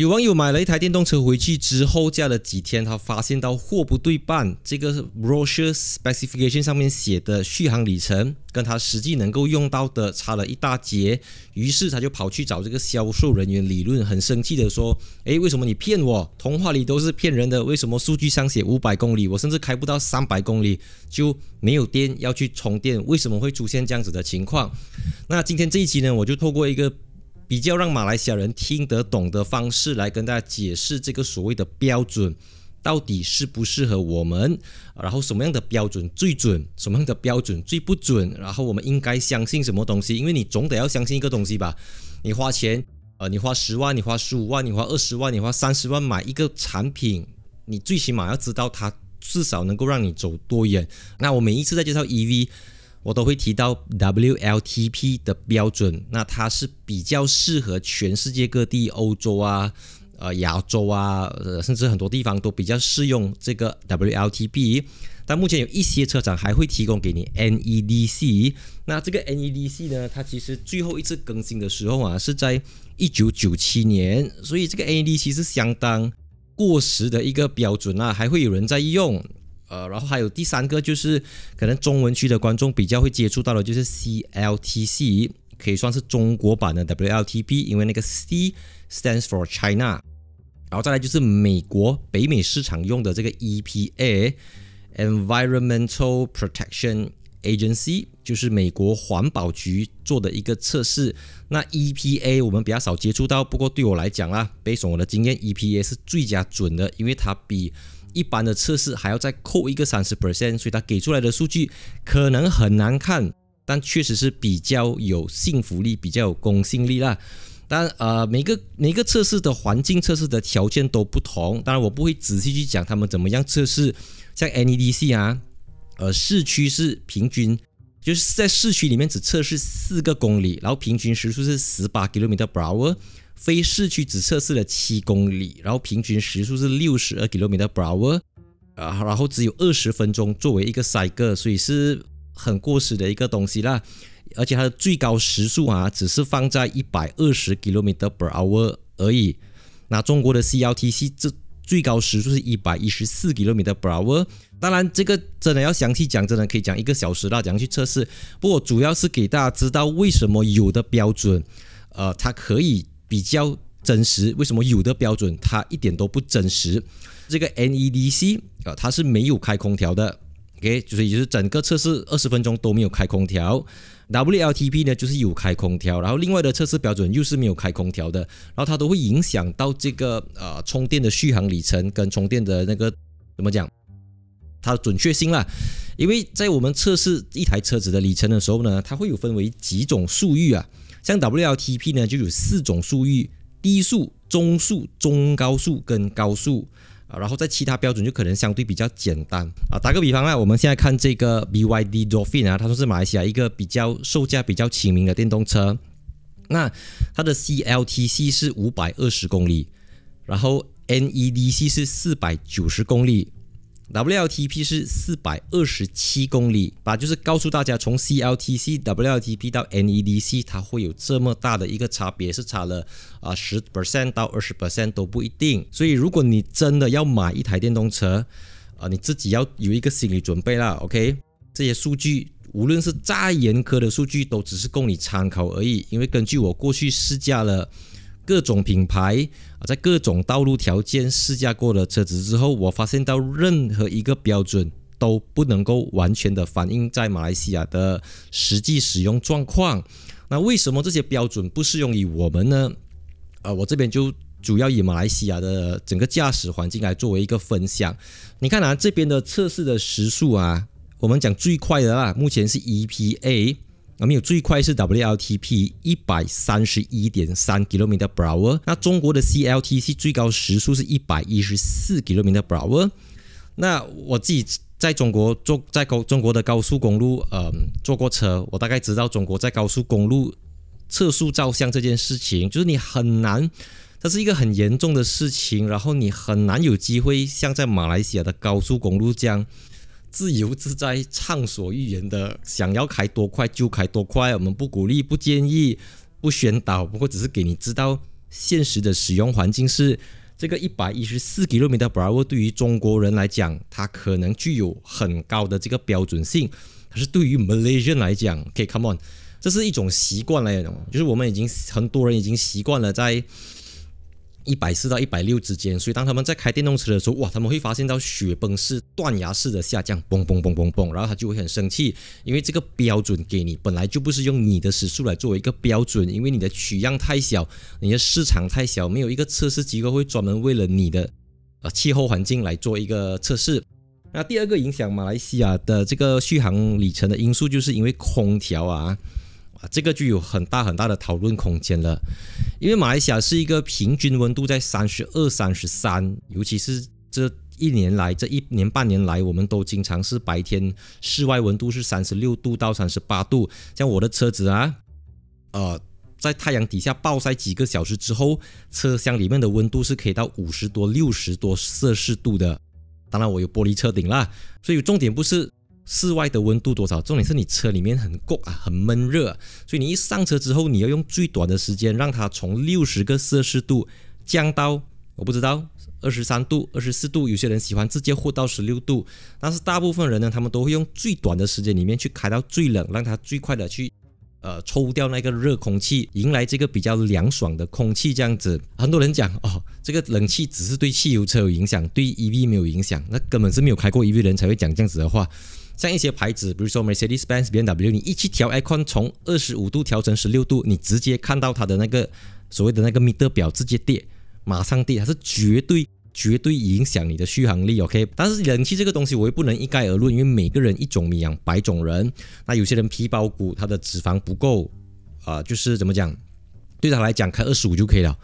有网友买了一台电动车回去之后，驾了几天，他发现到货不对半，这个 brochure specification 上面写的续航里程跟他实际能够用到的差了一大截，于是他就跑去找这个销售人员理论，很生气的说：“哎，为什么你骗我？童话里都是骗人的，为什么数据上写五百公里，我甚至开不到三百公里就没有电要去充电？为什么会出现这样子的情况？”那今天这一期呢，我就透过一个。比较让马来西亚人听得懂的方式来跟大家解释这个所谓的标准到底适不适合我们，然后什么样的标准最准，什么样的标准最不准，然后我们应该相信什么东西？因为你总得要相信一个东西吧。你花钱，呃，你花十万，你花十五万，你花二十万，你花三十万买一个产品，你最起码要知道它至少能够让你走多远。那我每一次在介绍 EV。我都会提到 WLTP 的标准，那它是比较适合全世界各地，欧洲啊、呃亚洲啊，甚至很多地方都比较适用这个 WLTP。但目前有一些车厂还会提供给你 NEDC。那这个 NEDC 呢，它其实最后一次更新的时候啊，是在一九九七年，所以这个 NEDC 是相当过时的一个标准啊，还会有人在用。呃，然后还有第三个就是，可能中文区的观众比较会接触到的，就是 CLTC，可以算是中国版的 WLTP，因为那个 C stands for China。然后再来就是美国北美市场用的这个 EPA，Environmental Protection Agency，就是美国环保局做的一个测试。那 EPA 我们比较少接触到，不过对我来讲啦，Based on 我的经验，EPA 是最佳准的，因为它比。一般的测试还要再扣一个三十 percent，所以它给出来的数据可能很难看，但确实是比较有信服力、比较有公信力啦。但呃，每个每个测试的环境、测试的条件都不同。当然，我不会仔细去讲他们怎么样测试。像 NEDC 啊，呃，市区是平均，就是在市区里面只测试四个公里，然后平均时速是十八 k i l o m r s per hour。非市区只测试了七公里，然后平均时速是六十二公里的 brower 啊，然后只有二十分钟作为一个赛格，所以是很过时的一个东西啦。而且它的最高时速啊，只是放在一百二十公里的 brower 而已。那中国的 C L T C 这最高时速是一百一十四公里的 brower。当然，这个真的要详细讲，真的可以讲一个小时啦，怎样去测试。不过主要是给大家知道为什么有的标准，呃，它可以。比较真实，为什么有的标准它一点都不真实？这个 NEDC 啊，它是没有开空调的，OK，就是也是整个测试二十分钟都没有开空调。WLTP 呢，就是有开空调，然后另外的测试标准又是没有开空调的，然后它都会影响到这个呃充电的续航里程跟充电的那个怎么讲，它的准确性啦。因为在我们测试一台车子的里程的时候呢，它会有分为几种数域啊。像 W L T P 呢，就有四种速域：低速、中速、中高速跟高速。啊，然后在其他标准就可能相对比较简单啊。打个比方啊，我们现在看这个 B Y D Dolphin 啊，它说是马来西亚一个比较售价比较亲民的电动车。那它的 C L T C 是五百二十公里，然后 N E D C 是四百九十公里。WTP 是四百二十七公里，把就是告诉大家，从 CLTC WTP 到 NEDC 它会有这么大的一个差别，是差了啊十 percent 到二十 percent 都不一定。所以如果你真的要买一台电动车，啊，你自己要有一个心理准备啦。OK，这些数据无论是再严苛的数据，都只是供你参考而已，因为根据我过去试驾了。各种品牌啊，在各种道路条件试驾过的车子之后，我发现到任何一个标准都不能够完全的反映在马来西亚的实际使用状况。那为什么这些标准不适用于我们呢？呃，我这边就主要以马来西亚的整个驾驶环境来作为一个分享。你看啊，这边的测试的时速啊，我们讲最快的啊，目前是 EPA。我们有最快是 W L T P 一百三十一点三公里的 Brower，那中国的 C L T C 最高时速是一百一十四公里的 Brower。那我自己在中国坐在高中国的高速公路，呃，坐过车，我大概知道中国在高速公路测速照相这件事情，就是你很难，它是一个很严重的事情，然后你很难有机会像在马来西亚的高速公路这样。自由自在、畅所欲言的，想要开多快就开多快。我们不鼓励、不建议、不宣导，不过只是给你知道。现实的使用环境是这个一百一十四吉六米的 Bravo，对于中国人来讲，它可能具有很高的这个标准性。可是对于 Malaysian 来讲，OK，Come on，这是一种习惯来的，就是我们已经很多人已经习惯了在。一百四到一百六之间，所以当他们在开电动车的时候，哇，他们会发现到雪崩式、断崖式的下降，嘣嘣嘣嘣嘣，然后他就会很生气，因为这个标准给你本来就不是用你的时速来作为一个标准，因为你的取样太小，你的市场太小，没有一个测试机构会专门为了你的呃气候环境来做一个测试。那第二个影响马来西亚的这个续航里程的因素，就是因为空调啊。啊，这个就有很大很大的讨论空间了，因为马来西亚是一个平均温度在三十二、三十三，尤其是这一年来，这一年半年来，我们都经常是白天室外温度是三十六度到三十八度，像我的车子啊，呃，在太阳底下暴晒几个小时之后，车厢里面的温度是可以到五十多、六十多摄氏度的，当然我有玻璃车顶啦，所以重点不是。室外的温度多少？重点是你车里面很够啊，很闷热，所以你一上车之后，你要用最短的时间让它从六十个摄氏度降到我不知道二十三度、二十四度。有些人喜欢直接或到十六度，但是大部分人呢，他们都会用最短的时间里面去开到最冷，让它最快的去。呃，抽掉那个热空气，迎来这个比较凉爽的空气，这样子，很多人讲哦，这个冷气只是对汽油车有影响，对 EV 没有影响，那根本是没有开过 EV 人才会讲这样子的话。像一些牌子，比如说 Mercedes-Benz、B M W，你一去调 ACON 从二十五度调成十六度，你直接看到它的那个所谓的那个 meter 表直接跌，马上跌，它是绝对。绝对影响你的续航力，OK？但是冷气这个东西我又不能一概而论，因为每个人一种米养百种人。那有些人皮包骨，他的脂肪不够啊，就是怎么讲，对他来讲开二十五就可以了。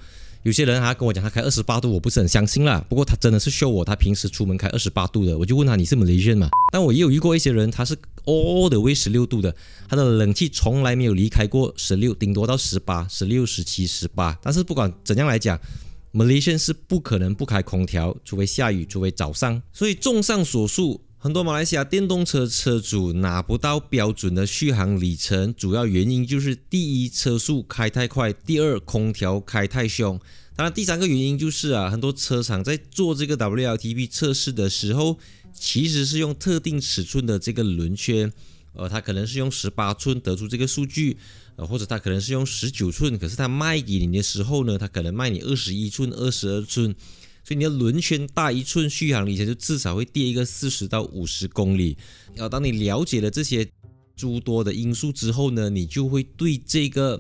有些人还跟我讲他开二十八度，我不是很相信了。不过他真的是秀我，他平时出门开二十八度的，我就问他你这么 a n 嘛？但我也有遇过一些人，他是哦的 y 十六度的，他的冷气从来没有离开过十六，顶多到十八、十六、十七、十八。但是不管怎样来讲。Malaysia 是不可能不开空调，除非下雨，除非早上。所以，综上所述，很多马来西亚电动车车主拿不到标准的续航里程，主要原因就是：第一，车速开太快；第二，空调开太凶。当然，第三个原因就是啊，很多车厂在做这个 WLTP 测试的时候，其实是用特定尺寸的这个轮圈，呃，它可能是用十八寸得出这个数据。呃，或者它可能是用十九寸，可是它卖给你的时候呢，它可能卖你二十一寸、二十二寸，所以你的轮圈大一寸，续航里程就至少会跌一个四十到五十公里。然后当你了解了这些诸多的因素之后呢，你就会对这个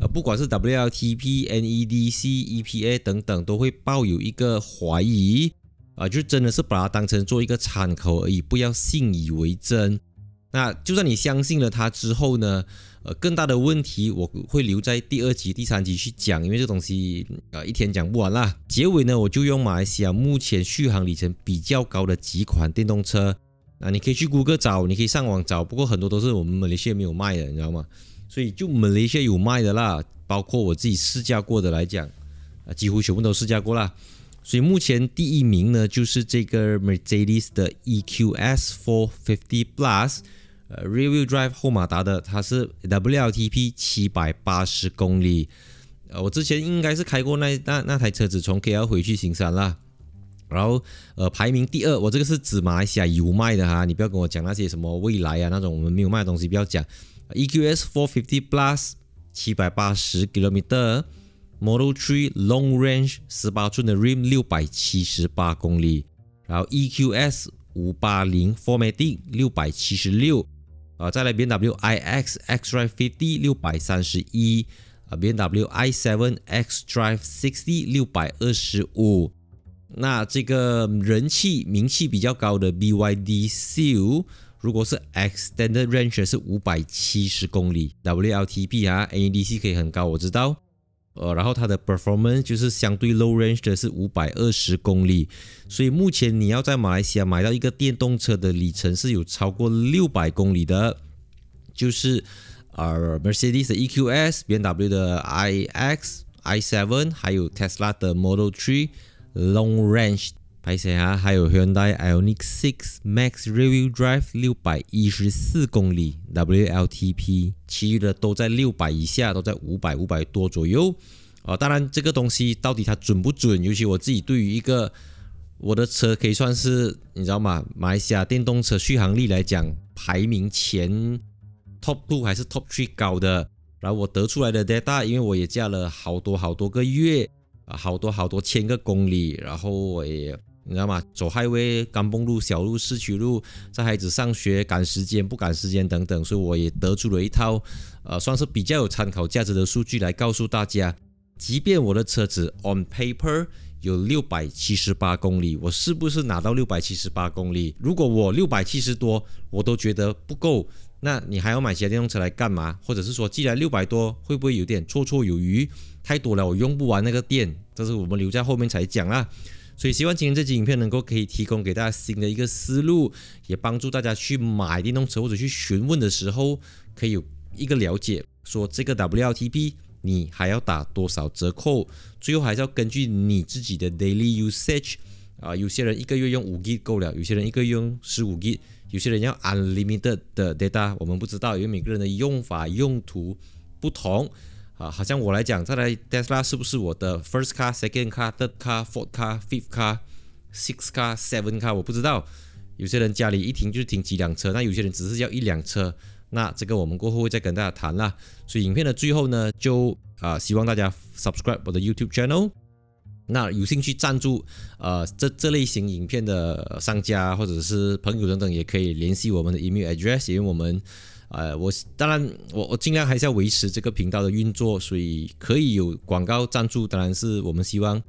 呃，不管是 WLTP、NEDC、EPA 等等，都会抱有一个怀疑。啊，就真的是把它当成做一个参考而已，不要信以为真。那就算你相信了它之后呢？呃，更大的问题我会留在第二集、第三集去讲，因为这东西呃一天讲不完啦。结尾呢，我就用马来西亚目前续航里程比较高的几款电动车，啊，你可以去谷歌找，你可以上网找，不过很多都是我们马来西亚没有卖的，你知道吗？所以就马来西亚有卖的啦，包括我自己试驾过的来讲，啊，几乎全部都试驾过啦。所以目前第一名呢，就是这个 Mercedes 的 EQS 450 Plus。呃，rear wheel drive 后马达的，它是 WLTP 七百八十公里。呃，我之前应该是开过那那那台车子从 KL 回去新山啦。然后，呃，排名第二，我这个是指马来西亚有卖的哈，你不要跟我讲那些什么未来啊那种我们没有卖的东西，不要讲。EQS 450 Plus 七百八十 kilometer，Model three Long Range 十八寸的 rim 六百七十八公里，然后 EQS 五八零 f o r m a d i c 六百七十六。啊，再来 B W I X X Drive Fifty 六百三十一，啊 B W I Seven X Drive Sixty 六百二十五。那这个人气名气比较高的 B Y D C e 如果是 Extended Range 是五百七十公里，W L T P 啊 A D C 可以很高，我知道。呃，然后它的 performance 就是相对 low range 的是五百二十公里，所以目前你要在马来西亚买到一个电动车的里程是有超过六百公里的，就是呃 Mercedes 的 EQS、BMW 的 iX、i7，还有 Tesla 的 Model 3 long range。马来西亚还有 Hyundai Ioniq 6 Max Rear Wheel Drive 六百一十四公里 WLTP，其余的都在六百以下，都在五百五百多左右。啊，当然这个东西到底它准不准？尤其我自己对于一个我的车可以算是你知道吗？马来西亚电动车续航力来讲，排名前 Top two 还是 Top three 高的。然后我得出来的 data，因为我也驾了好多好多个月，啊，好多好多千个公里，然后我也。你知道吗？走 Highway、干崩路、小路、市区路，在孩子上学赶时间、不赶时间等等，所以我也得出了一套，呃，算是比较有参考价值的数据来告诉大家。即便我的车子 On Paper 有六百七十八公里，我是不是拿到六百七十八公里？如果我六百七十多，我都觉得不够，那你还要买其他电动车来干嘛？或者是说，既然六百多，会不会有点绰绰有余？太多了，我用不完那个电，这是我们留在后面才讲啊。所以希望今天这集影片能够可以提供给大家新的一个思路，也帮助大家去买电动车或者去询问的时候，可以有一个了解。说这个 WTP 你还要打多少折扣？最后还是要根据你自己的 daily usage 啊，有些人一个月用五 G 够了，有些人一个月用十五 G，有些人要 unlimited 的 data，我们不知道，因为每个人的用法用途不同。啊，好像我来讲，再来，Tesla 是不是我的 first car、second car、third car、fourth car、fifth car、six car、seven car？我不知道。有些人家里一停就停几辆车，那有些人只是要一辆车，那这个我们过后会再跟大家谈啦。所以影片的最后呢，就啊，希望大家 subscribe 我的 YouTube channel。那有兴趣赞助呃这这类型影片的商家或者是朋友等等，也可以联系我们的 email address，因为我们。呃，我当然，我我尽量还是要维持这个频道的运作，所以可以有广告赞助。当然是我们希望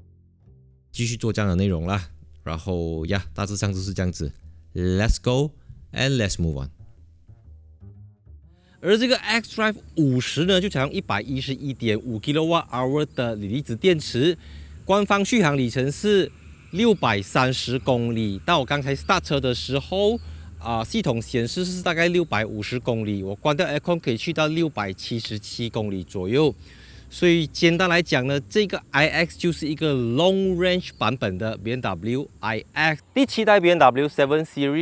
继续做这样的内容啦。然后呀，大致上就是这样子。Let's go and let's move on。而这个 X Drive 50呢，就采用111.5 kWh i l o a t t o u r 的锂离子电池，官方续航里程是630公里。到我刚才刹车的时候。啊，系统显示是大概六百五十公里，我关掉 A/C o n 可以去到六百七十七公里左右。所以简单来讲呢，这个 iX 就是一个 long range 版本的 B&W m iX 第七代 B&W m Seven Series。